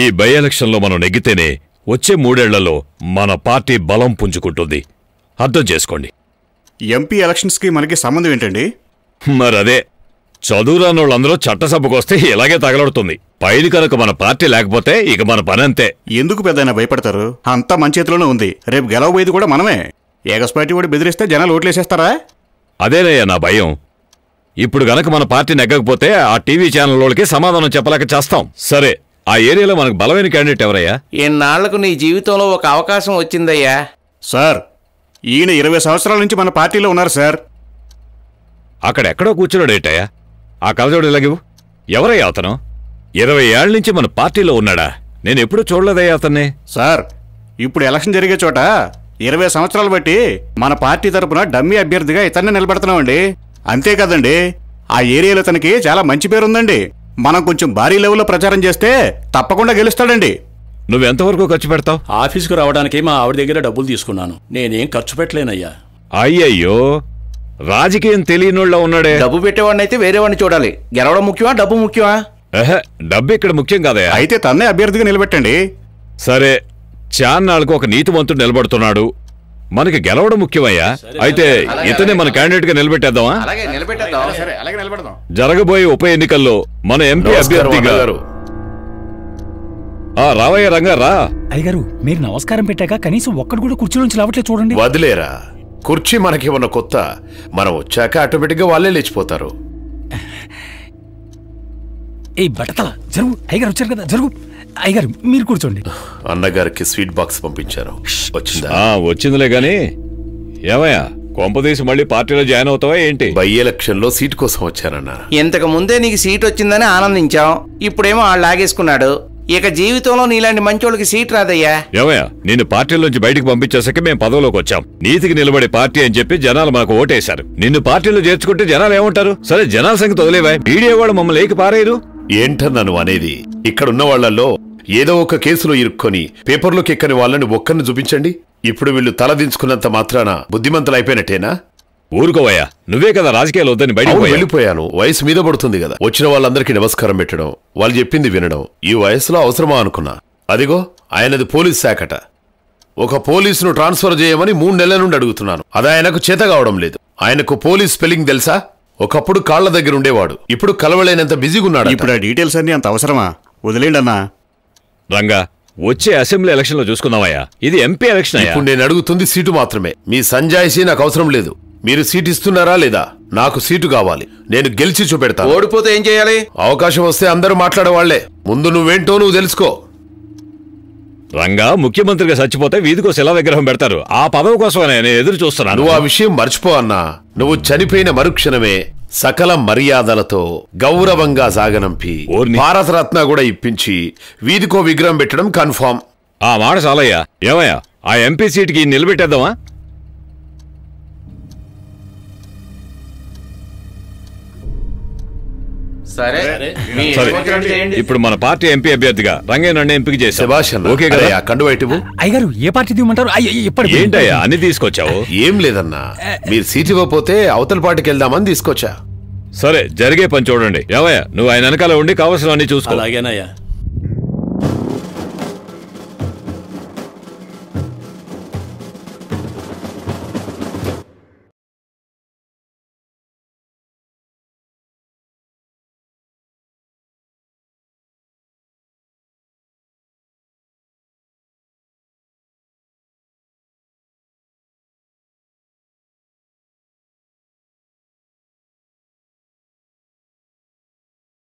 ఈ బై ఎలక్షన్లో మనం నెగ్గితేనే వచ్చే మూడేళ్లలో మన పార్టీ బలం పుంజుకుంటుంది అర్థం చేసుకోండి ఎంపీ ఎలక్షన్స్కి మనకి సంబంధం ఏంటండి మరదే చదువురాని వాళ్ళందరూ చట్టసభకు వస్తే ఇలాగే తగలడుతుంది పైది కనుక మన పార్టీ లేకపోతే ఇక మన పని అంతే ఎందుకు పెద్ద భయపడతారు అంతా మంచి చేతిలోనే ఉంది రేపు గెలవబోయేది కూడా మనమే ఏగస్ పార్టీ కూడా బెదిరిస్తే జనాలు ఓట్లేసేస్తారా అదేనయ్యా నా భయం ఇప్పుడు గనక మన పార్టీ నెగ్గకపోతే ఆ టీవీ ఛానల్ వాళ్ళకి సమాధానం చెప్పలేక చేస్తాం సరే ఆ ఏరియాలో మనకు బలమైన క్యాండిడేట్ ఎవరయ్యా ఇన్నాళ్లకు నీ జీవితంలో ఒక అవకాశం వచ్చిందయ్యా సార్ ఈయన ఇరవై సంవత్సరాల నుంచి మన పార్టీలో ఉన్నారు సార్ అక్కడ ఎక్కడో ఏటయ్యా ఆ కలజోడు ఇలాగివు ఎవరయ్యా అతను ఇరవై ఏళ్ళ నుంచి మన పార్టీలో ఉన్నాడా నేను ఎప్పుడూ చూడలేదయ్యా అతన్ని సార్ ఇప్పుడు ఎలక్షన్ జరిగే చోట ఇరవై సంవత్సరాలు బట్టి మన పార్టీ తరపున డమ్మీ అభ్యర్థిగా ఇతన్ని నిలబెడుతున్నామండి అంతే కదండి ఆ ఏరియాలో తనకి చాలా మంచి పేరుందండి మనం కొంచెం భారీ లెవెల్లో ప్రచారం చేస్తే తప్పకుండా గెలుస్తాడండి నువ్వెంతవరకు ఖర్చు పెడతావు ఆఫీస్కు రావడానికి మా ఆవిడ దగ్గర డబ్బులు తీసుకున్నాను నేనేం ఖర్చు పెట్టలేనయ్యా అయ్యయ్యో రాజకీయం తెలియని ఉన్నాడే డబ్బు పెట్టేవాడిని అయితే వేరే వాడిని చూడాలి గెలవడం ముఖ్యమా డబ్బు ముఖ్యమా డబ్బు ఇక్కడ ముఖ్యం కాదే అయితే తన్నే అభ్యర్థిగా నిలబెట్టండి సరే చాన్నాళ్ళకు ఒక నీతివంతుడు నిలబడుతున్నాడు మనకి గెలవడం ముఖ్యమయ్యా అయితే ఇతనే మన క్యాండిడేట్ గా నిలబెట్టేద్దామా జరగబోయే ఉప ఎన్నికల్లో మన ఎంపీ అభ్యర్థి ఆ రావయ్య రంగారా రా అయ్యగారు మీరు నమస్కారం పెట్టాక కనీసం ఒక్కడు కూడా నుంచి రావట్లేదు చూడండి వదిలేరా కుర్చీ మనకి ఉన్న కొత్త మనం వచ్చాక ఆటోమేటిక్ గా వాళ్ళే లేచిపోతారు ఏ బట్టతల జరుగు అయ్యగారు వచ్చారు కదా జరుగు అయ్యగారు మీరు కూర్చోండి అన్నగారికి స్వీట్ బాక్స్ పంపించారు వచ్చిందా వచ్చిందిలే గాని ఏమయ్యా కొంపదేశం మళ్ళీ పార్టీలో జాయిన్ అవుతావా ఏంటి బై ఎలక్షన్ లో సీట్ కోసం వచ్చానన్న ఇంతకు ముందే నీకు సీట్ వచ్చిందని ఆనందించాం ఇప్పుడేమో ఆ లాగేసుకున్నాడు ఇక జీవితంలో నీలాంటి మంచోళ్ళకి సీట్ రాదయ్యా ఏమయ్యా నిన్ను నుంచి బయటకు పంపించేసరికి మేము పదవిలోకి వచ్చాం నీతికి నిలబడే పార్టీ అని చెప్పి జనాలు మాకు ఓటేశారు నిన్ను పార్టీలో చేర్చుకుంటే జనాలు ఏమంటారు సరే జనాల సంగతి వదిలేవా మీడియా వాళ్ళు మమ్మల్ని లేక పారేరు ఏంటన్నాను అనేది ఇక్కడున్న వాళ్లలో ఏదో ఒక కేసులో ఇరుక్కొని పేపర్లోకెక్కని వాళ్ళని ఒక్కరిని చూపించండి ఇప్పుడు వీళ్ళు తలదించుకున్నంత మాత్రాన బుద్ధిమంతులైపోయినట్టేనా ఊరుకోవయ్యా నువ్వే కదా రాజకీయాలు వద్దని బయట వెళ్ళిపోయాను వయసు మీద పడుతుంది కదా వచ్చిన వాళ్ళందరికీ నమస్కారం పెట్టడం వాళ్ళు చెప్పింది వినడం ఈ వయసులో అవసరమా అనుకున్నా అదిగో ఆయనది పోలీస్ శాఖట ఒక పోలీసును ట్రాన్స్ఫర్ చేయమని మూడు నెలల నుండి అడుగుతున్నాను అది ఆయనకు చేత కావడం లేదు ఆయనకు పోలీస్ స్పెల్లింగ్ తెలుసా ఒకప్పుడు కాళ్ల దగ్గర ఉండేవాడు ఇప్పుడు కలవలేనంత బిజీగా ఉన్నాడు ఇప్పుడు ఆ డీటెయిల్స్ అన్ని అంత అవసరమా వదిలేండి అన్నా రంగా వచ్చే అసెంబ్లీ ఎలక్షన్ లో చూసుకుందామయ్యా ఇది ఎంపీ ఎలక్షన్ ఇప్పుడు నేను అడుగుతుంది సీటు మాత్రమే మీ సీ నాకు అవసరం లేదు మీరు సీట్ ఇస్తున్నారా లేదా నాకు సీటు కావాలి నేను గెలిచి చూపెడతా ఓడిపోతే ఏం చేయాలి అవకాశం వస్తే అందరూ మాట్లాడేవాళ్లే ముందు నువ్వేంటో నువ్వు తెలుసుకో రంగా ముఖ్యమంత్రిగా చచ్చిపోతే వీధికో శిలా విగ్రహం పెడతారు ఆ పదవి కోసమే నేను ఎదురు చూస్తున్నాను నువ్వు ఆ విషయం మర్చిపో అన్నా నువ్వు చనిపోయిన మరుక్షణమే సకల మర్యాదలతో గౌరవంగా సాగనంపి భారతరత్న కూడా ఇప్పించి వీధికో విగ్రహం పెట్టడం కన్ఫామ్ ఆ మాట చాలయ్యా ఏమయ్యా ఆ ఎంపీ సీట్కి నిలబెట్టేద్దామా ఇప్పుడు మన పార్టీ ఎంపీ అభ్యర్థిగా రంగయ్య ఎంపిక చేశాను ఓకే కండు ఏ పార్టీ ఏంటయ్యా అన్ని తీసుకొచ్చావు ఏం లేదన్నా మీరు సీట్ ఇవ్వకపోతే అవతల పార్టీకి వెళ్దామని తీసుకొచ్చా సరే జరిగే పని చూడండి ఏవయ్యా నువ్వు ఆయన వెనకాల ఉండి కావలసిన అన్ని చూసుకో